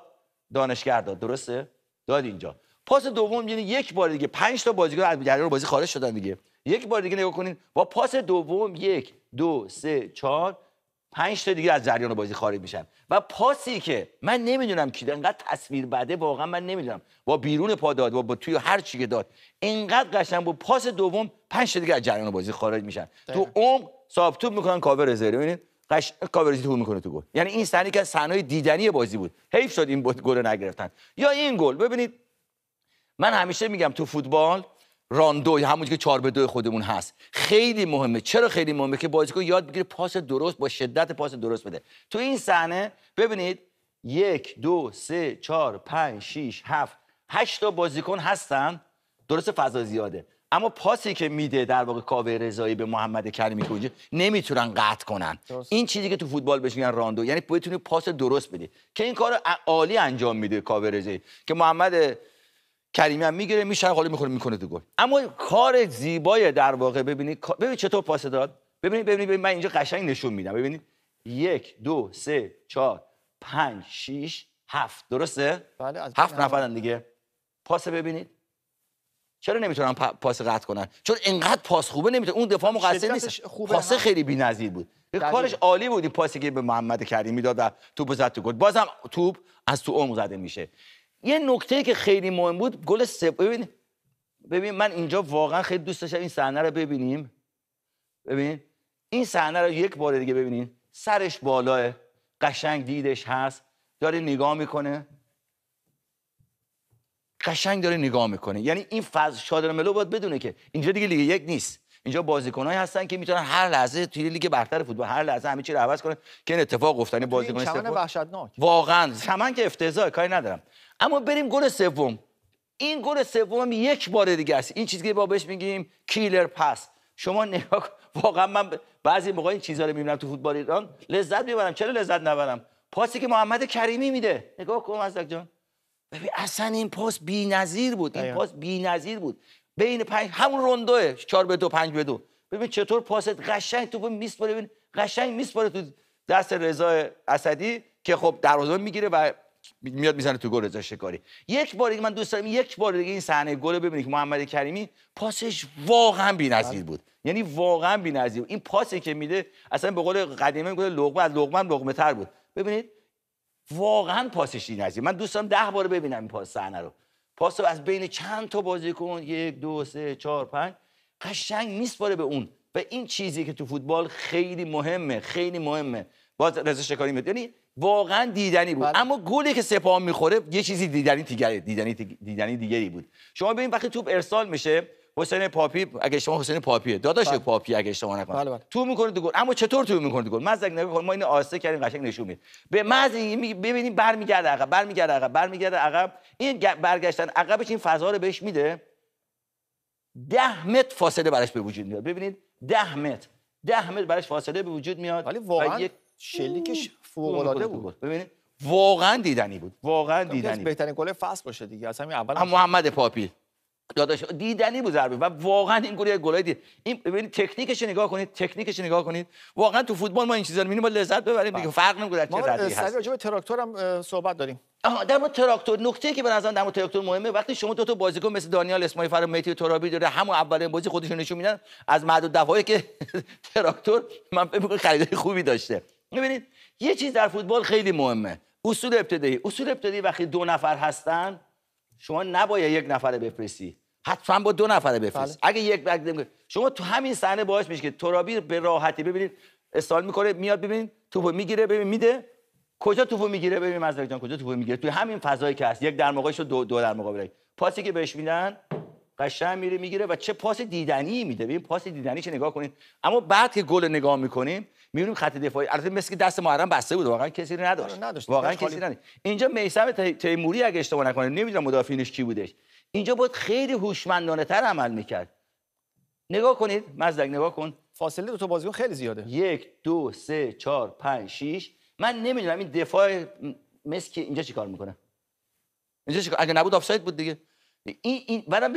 دانشگر داد درسته داد اینجا پاس دوم یعنی یک بار دیگه 5 تا بازیکن از بازی خارج شدن دیگه یک بار دیگه نگاه کنین با پاس دوم یک دو سه چهار پنج تا دیگه از جریان بازی خارج میشن و پاسی که من نمیدونم کی داد انقدر تصویر بده واقعا من نمیدونم با بیرون پا داد با, توی هر چی که داد انقدر قشنگ بود پاس دوم پنج تا دیگه از جریان بازی خارج میشن تو عمق ساب توپ میکنن کاور زری ببینید قش میکنه تو گل یعنی این صحنه که صحنه دیدنی بازی بود حیف شد این گل نگرفتن یا این گل ببینید من همیشه میگم تو فوتبال راندو یا همون که چهار به دو خودمون هست خیلی مهمه چرا خیلی مهمه که بازیکن یاد بگیره پاس درست با شدت پاس درست بده تو این صحنه ببینید یک دو سه چهار پنج شیش هفت هشت تا بازیکن هستن درست فضا زیاده اما پاسی که میده در واقع کاوه رضایی به محمد کریمی که نمیتونن قطع کنن این چیزی که تو فوتبال بهش میگن راندو یعنی بتونی پاس درست بدی که این کار عالی انجام میده کاوه رضایی که محمد کریمی هم میگیره میشه حالا میخوره میکنه تو گل اما کار زیبای در واقع ببینید ببین چطور پاس داد ببینید ببینید ببینی من اینجا قشنگ نشون میدم ببینید یک دو سه چهار پنج شیش هفت درسته بله هفت نفرن دیگه پاس ببینید چرا نمیتونن پاس قطع کنن چون انقدر پاس خوبه نمیتونه اون دفاع مقصر نیست پاس خیلی بی‌نظیر بود کارش عالی بود این پاسی که به محمد کریمی داد و توپ زد تو گل بازم توپ از تو عمق زده میشه یه نکته که خیلی مهم بود گل سب ببین ببین من اینجا واقعا خیلی دوست داشتم این صحنه رو ببینیم ببین این صحنه رو یک بار دیگه ببینین سرش بالاه قشنگ دیدش هست داره نگاه میکنه قشنگ داره نگاه میکنه یعنی این فاز شادر ملو باید بدونه که اینجا دیگه لیگ یک نیست اینجا بازیکنایی هستن که میتونن هر لحظه توی لیگ برتر فوتبال هر لحظه همه چی رو عوض کنن که این اتفاق این بازیکن واقعا چمن که افتضاح کاری ندارم اما بریم گل سوم این گل سوم یک بار دیگه است این چیزی که با بهش میگیم کیلر پاس شما نگاه واقعا من بعضی موقع این چیزا رو میبینم تو فوتبال ایران لذت میبرم چرا لذت نبرم پاسی که محمد کریمی میده نگاه کن مزدک جان ببین اصلا این پاس بی‌نظیر بود این پاس بی‌نظیر بود بین پنج همون روندوه 4 به دو پنج به دو ببین چطور پاست قشنگ تو میسپره ببین قشنگ میسپره تو دست رضا اسدی که خب دروازه میگیره و میاد میزنه تو گل رضا شکاری یک بار دیگه من دوست دارم یک بار دیگه این صحنه گل رو ببینید که محمد کریمی پاسش واقعا بی‌نظیر آره. بود یعنی واقعا بی‌نظیر این پاسی که میده اصلا به قول قدیمه میگه لقمه از لقمه هم لقمه تر بود ببینید واقعا پاسش بی‌نظیر من دوست دارم 10 بار ببینم این پاس صحنه رو پاس رو از بین چند تا بازیکن یک دو سه چهار پنج قشنگ میسپاره به اون و این چیزی که تو فوتبال خیلی مهمه خیلی مهمه باز رضا شکاری میاد یعنی واقعا دیدنی بود بله. اما گلی که سپاه میخوره یه چیزی دیدنی دیگری دیدنی دیدنی دیگری بود شما ببین وقتی توپ ارسال میشه حسین پاپی اگه شما حسین پاپیه داداش بله. پاپی اگه شما نکنه بله، بله. تو میکنه تو گل اما چطور تو میکنه تو گل من زنگ نگاه ما این آسه کردیم قشنگ نشون میده به محض ببینیم برمیگرده عقب برمیگرده عقب برمیگرده عقب این برگشتن عقبش این فضا رو بهش میده ده متر فاصله براش به وجود میاد ببینید ده متر ده متر براش فاصله به وجود میاد ولی واقعا شلیکش فوق العاده بود ببینید واقعا دیدنی بود واقعا دیدنی بهترین گل فصل باشه دیگه از همین اول محمد پاپی داداش دیدنی بود ضربه و واقعا این گل گلای دید این ببینید تکنیکش نگاه کنید تکنیکش نگاه کنید واقعا تو فوتبال ما این چیزا رو می‌بینیم با لذت ببریم دیگه بله. فرق نمیکنه چه ردی هست ما راجع تراکتور هم صحبت داریم آها در مورد تراکتور نکته که به نظر در مورد تراکتور مهمه وقتی شما دو تا بازیکن مثل دانیال اسماعیل فر و میتی ترابی داره همون اول بازی خودشون نشون میدن از معدود دفعه که *laughs* تراکتور من فکر خریدای خوبی داشته ببینید یه چیز در فوتبال خیلی مهمه اصول ابتدایی اصول ابتدایی وقتی دو نفر هستن شما نباید یک نفر بفرستی حتما با دو نفر بفرست بله. اگه یک بک شما تو همین صحنه باعث میشه که ترابی به راحتی ببینید استال میکنه میاد ببینید توپو میگیره ببین میده کجا توپو میگیره ببین مزدک جان کجا توپو میگیره توی همین فضایی که هست یک در موقعش دو دو در مقابل پاسی که بهش میدن قشنگ میره میگیره و چه پاس دیدنی میده ببین پاس دیدنی چه نگاه کنین اما بعد که گل نگاه میکنیم میبینیم خط دفاعی البته مثل که دست محرم بسته بود واقعا کسی رو نداشت, آره، واقعا کسی نداشت اینجا میثم تیموری اگه اشتباه نکنه نمیدونم مدافعینش کی بودش اینجا بود خیلی هوشمندانه تر عمل میکرد نگاه کنید مزدک نگاه کن فاصله دو تا بازیکن خیلی زیاده یک دو سه چهار پنج شیش من نمیدونم این دفاع مثل که اینجا چیکار میکنه اینجا چیکار اگه نبود آفساید بود دیگه این این بعدم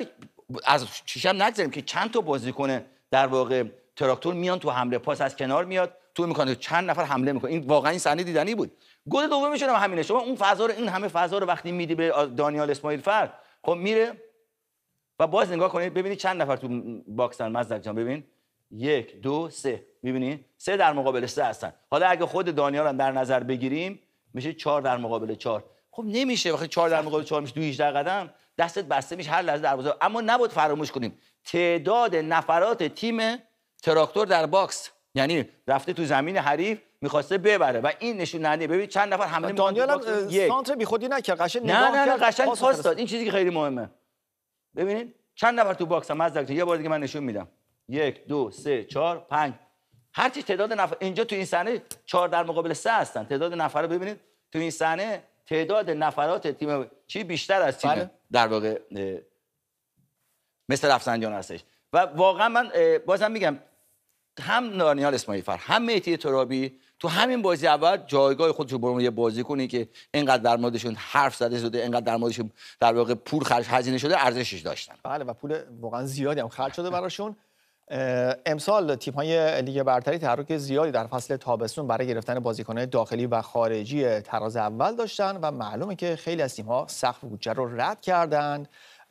از شیشم نگذاریم که چند تا بازی کنه. در واقع تراکتور میان تو حمله پاس از کنار میاد تو میکنه چند نفر حمله میکنه این واقعا این صحنه دیدنی بود گل دوم هم همینه شما اون فضا رو این همه فضا رو وقتی میدی به دانیال اسماعیل فر خب میره و باز نگاه کنید ببینید چند نفر تو باکسن مزدک جان ببین یک دو سه میبینی سه در مقابل سه هستن حالا اگه خود دانیال هم در نظر بگیریم میشه چهار در مقابل چهار خب نمیشه وقتی چهار در مقابل چهار میشه قدم دستت بسته میشه هر لحظه دروازه اما نبود فراموش کنیم تعداد نفرات تیم تراکتور در باکس یعنی رفته تو زمین حریف میخواسته ببره و این نشون نده ببینید چند نفر حمله دانیال هم سانتر بیخودی نکرد قشنگ نه نه نه قشنگ پاس داد این چیزی که خیلی مهمه ببینید چند نفر تو باکس هم از یه بار دیگه من نشون میدم یک دو سه چهار پنج هر چی تعداد نفر اینجا تو این صحنه چهار در مقابل سه هستن تعداد نفر ببینید تو این صحنه تعداد نفرات تیم چی بیشتر از تیم بله. در واقع مثل رفسنجان هستش و واقعا من بازم میگم هم نانیال اسماعیل فر هم میتی ترابی تو همین بازی اول جایگاه خودش رو یه بازی کنی که اینقدر در موردشون حرف زده شده اینقدر در موردشون در واقع پول خرج هزینه شده ارزشش داشتن بله و پول واقعا زیادی هم خرج شده *laughs* براشون امسال تیم های لیگ برتری تحرک زیادی در فصل تابستون برای گرفتن بازیکنان داخلی و خارجی تراز اول داشتن و معلومه که خیلی از تیم ها سقف بودجه رو رد کردند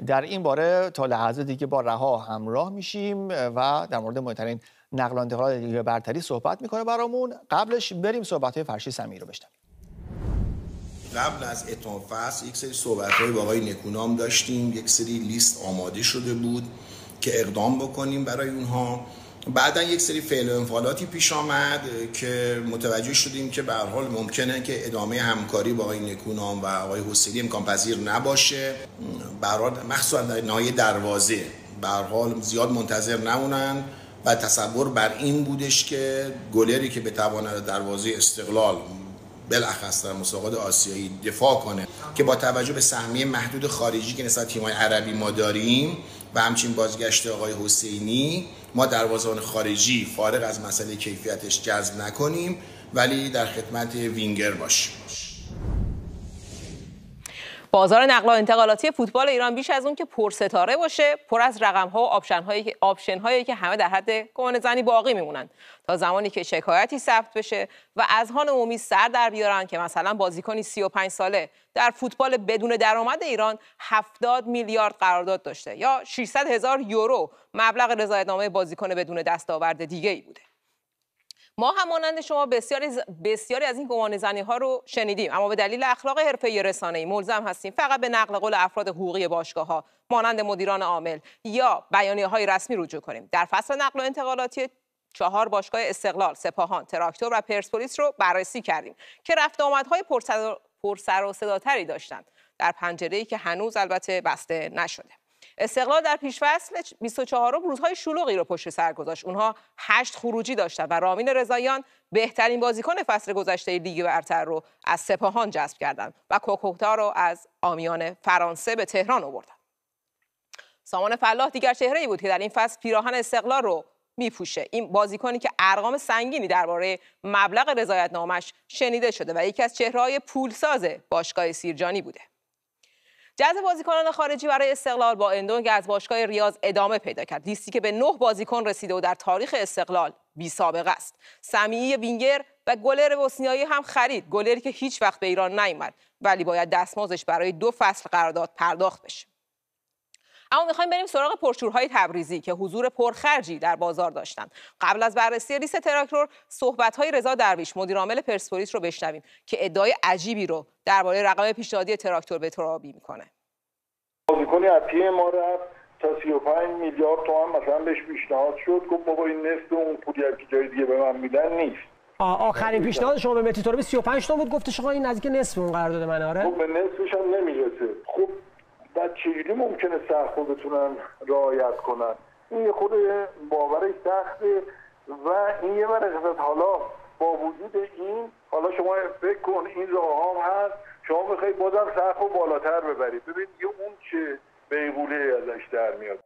در این باره تا لحظه دیگه با رها همراه میشیم و در مورد مهمترین نقل و لیگ برتری صحبت میکنه برامون قبلش بریم صحبت های فرشی سمی رو بشنویم قبل از اتمام فصل یک سری صحبت های با آقای نکونام داشتیم یک سری لیست آماده شده بود که اقدام بکنیم برای اونها بعدا یک سری فعل و انفعالاتی پیش آمد که متوجه شدیم که به حال ممکنه که ادامه همکاری با آقای نکونام و آقای حسینی امکان پذیر نباشه برات مخصوصا در دروازه به حال زیاد منتظر نمونن و تصور بر این بودش که گلری که بتواند دروازه استقلال بالاخص در مسابقات آسیایی دفاع کنه که با توجه به سهمیه محدود خارجی که نسبت تیم‌های عربی ما داریم و همچین بازگشت آقای حسینی ما دروازان خارجی فارغ از مسئله کیفیتش جذب نکنیم ولی در خدمت وینگر باشیم بازار نقل و انتقالاتی فوتبال ایران بیش از اون که پر ستاره باشه پر از رقم ها و آپشن هایی آپشن هایی که همه در حد گمان زنی باقی میمونن تا زمانی که شکایتی ثبت بشه و از هان عمومی سر در بیارن که مثلا بازیکنی 35 ساله در فوتبال بدون درآمد ایران 70 میلیارد قرارداد داشته یا 600 هزار یورو مبلغ رضایتنامه بازیکن بدون دستاورد دیگه ای بوده ما همانند شما بسیاری, بسیاری از این گمان ها رو شنیدیم اما به دلیل اخلاق حرفه رسانه‌ای ملزم هستیم فقط به نقل قول افراد حقوقی باشگاه ها مانند مدیران عامل یا بیانیه های رسمی رجوع کنیم در فصل نقل و انتقالاتی چهار باشگاه استقلال، سپاهان، تراکتور و پرسپولیس رو بررسی کردیم که رفت آمدهای پرسر, و صداتری داشتند در ای که هنوز البته بسته نشده. استقلال در پیش پیشفصل 24 روزهای شلوغی رو پشت سر گذاشت اونها هشت خروجی داشتن و رامین رضاییان بهترین بازیکن فصل گذشته لیگ برتر رو از سپاهان جذب کردند و کوکوتا رو از آمیان فرانسه به تهران آوردن سامان فلاح دیگر چهره ای بود که در این فصل پیراهن استقلال رو میپوشه این بازیکنی که ارقام سنگینی درباره مبلغ رضایت نامش شنیده شده و یکی از چهرههای پولساز باشگاه سیرجانی بوده جذب بازیکنان خارجی برای استقلال با اندونگ از باشگاه ریاض ادامه پیدا کرد لیستی که به نه بازیکن رسیده و در تاریخ استقلال بی سابقه است سمیعی وینگر و گلر بوسنیایی هم خرید گلری که هیچ وقت به ایران نیامد ولی باید دستمزدش برای دو فصل قرارداد پرداخت بشه اما میخوایم بریم سراغ پرشورهای تبریزی که حضور پرخرجی در بازار داشتند قبل از بررسی ریس تراکتور صحبت‌های رضا درویش عامل پرسپولیس رو بشنویم که ادعای عجیبی رو درباره رقم پیشنهادی تراکتور به ترابی میکنه بازیکن اپی ما رفت تا 35 میلیارد تومان مثلا بهش پیشنهاد شد گفت بابا این نصف اون پولی که جای دیگه به من میدن نیست آخرین پیشنهاد شما به متی ترابی 35 تا بود گفته شما این نزدیک نصف اون قرارداد من آره خب به نصفش هم نمیرسه خب و چجوری ممکنه سخت رو بتونن رعایت کنن این یه خود باورش سخته و این یه قصد حالا با وجود این حالا شما فکر کن این راه هم هست شما میخواید بازم سخت رو بالاتر ببرید ببین یه اون چه بیغوله ازش در میاد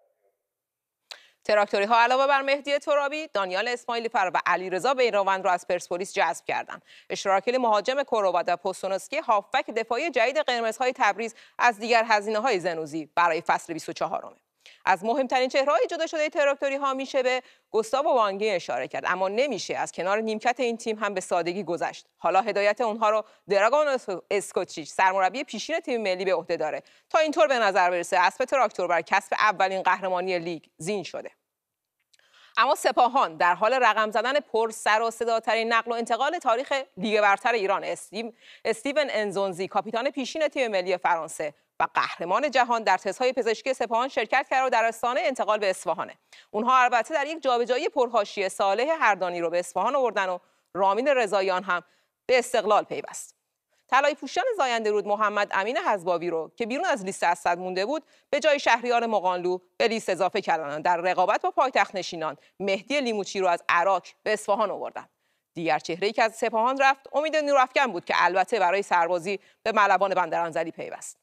تراکتوری ها علاوه بر مهدی ترابی، دانیال اسماعیلی فر و علیرضا بیراوند را از پرسپولیس جذب کردند. اشتراکل مهاجم کروا و پستونسکی هافک دفاعی جدید قرمزهای تبریز از دیگر هزینه های زنوزی برای فصل 24 همه. از مهمترین های جدا شده تراکتوری ها میشه به گستاو وانگی اشاره کرد اما نمیشه از کنار نیمکت این تیم هم به سادگی گذشت حالا هدایت اونها رو دراگون اسکوچیچ سرمربی پیشین تیم ملی به عهده داره تا اینطور به نظر برسه اسب تراکتور بر کسب اولین قهرمانی لیگ زین شده اما سپاهان در حال رقم زدن پر سر و صداترین نقل و انتقال تاریخ لیگ برتر ایران استیون انزونزی کاپیتان پیشین تیم ملی فرانسه و قهرمان جهان در تست‌های پزشکی سپاهان شرکت کرد و در آستانه انتقال به اصفهانه اونها البته در یک جابجایی پرهاشیه صالح هردانی رو به اصفهان آوردن و رامین رضایان هم به استقلال پیوست طلای پوشان زاینده رود محمد امین حزباوی رو که بیرون از لیست اسد مونده بود به جای شهریار مقانلو به لیست اضافه کردن در رقابت با پایتخت نشینان مهدی لیموچی رو از عراق به اصفهان آوردند دیگر چهره که از سپاهان رفت امید نورافکن بود که البته برای سربازی به ملوان بندرانزلی پیوست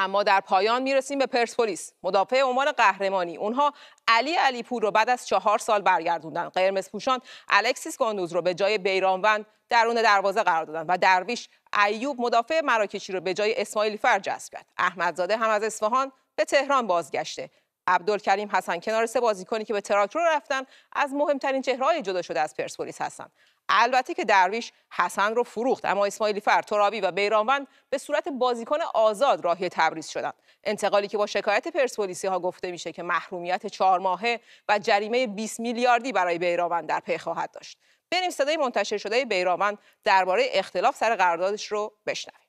اما در پایان میرسیم به پرسپولیس مدافع عمان قهرمانی اونها علی علیپور رو بعد از چهار سال برگردوندن قرمز پوشان الکسیس گاندوز رو به جای بیرانوند درون دروازه قرار دادن و درویش ایوب مدافع مراکشی رو به جای اسماعیل فر جذب کرد احمدزاده هم از اصفهان به تهران بازگشته عبدالکریم حسن کنار سه بازیکنی که به تراکتور رفتن از مهمترین چهرههای جدا شده از پرسپولیس هستند البته که درویش حسن رو فروخت اما اسماعیلی فر ترابی و بیرانوند به صورت بازیکن آزاد راهی تبریز شدند انتقالی که با شکایت پرسپولیسی ها گفته میشه که محرومیت چهار ماهه و جریمه 20 میلیاردی برای بیرانوند در پی خواهد داشت بریم صدای منتشر شده بیرانوند درباره اختلاف سر قراردادش رو بشنویم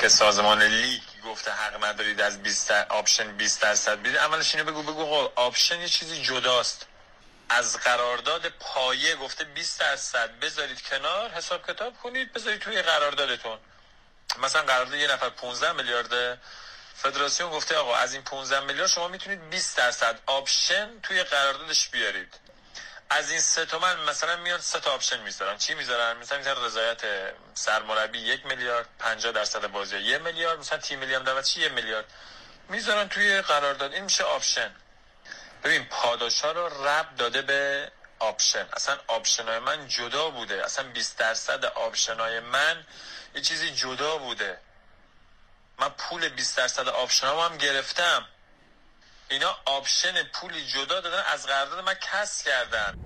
که سازمان لیگ گفته حق ندارید از 20 آپشن 20 درصد بدید اولش اینو بگو بگو آپشن یه چیزی جداست از قرارداد پایه گفته 20 درصد بذارید کنار حساب کتاب کنید بذارید توی قراردادتون مثلا قرارداد یه نفر 15 میلیارد فدراسیون گفته آقا از این 15 میلیارد شما میتونید 20 درصد آپشن توی قراردادش بیارید از این سه تومن مثلا میاد سه تا آپشن میذارن چی میذارن مثلا میذارن رضایت سرمربی یک میلیارد 50 درصد بازی یک میلیارد مثلا تیم میلیارد هم دعوت یه میلیارد میذارن توی قرارداد این میشه آپشن ببین پاداش رو رب داده به آپشن اصلا آپشن های من جدا بوده اصلا 20 درصد آپشن من یه چیزی جدا بوده من پول 20 درصد آپشن هم گرفتم اینا آپشن پولی جدا دادن از قرارداد من کس کردن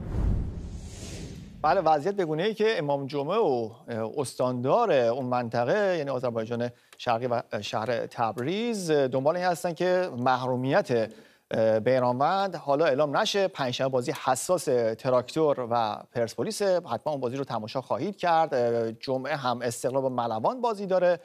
بله وضعیت بگونه ای که امام جمعه و استاندار اون منطقه یعنی آذربایجان شرقی و شهر تبریز دنبال این هستن که محرومیت بیرانوند حالا اعلام نشه پنجشنبه بازی حساس تراکتور و پرسپولیس حتما اون بازی رو تماشا خواهید کرد جمعه هم استقلال ملوان بازی داره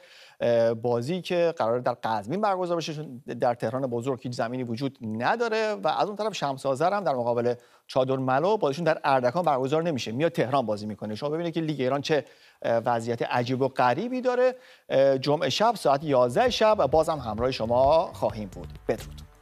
بازی که قرار در قزوین برگزار بشه در تهران بزرگ هیچ زمینی وجود نداره و از اون طرف شمس هم در مقابل چادر ملو بازیشون در اردکان برگزار نمیشه میاد تهران بازی میکنه شما ببینید که لیگ ایران چه وضعیت عجیب و غریبی داره جمعه شب ساعت 11 شب بازم همراه شما خواهیم بود بدرود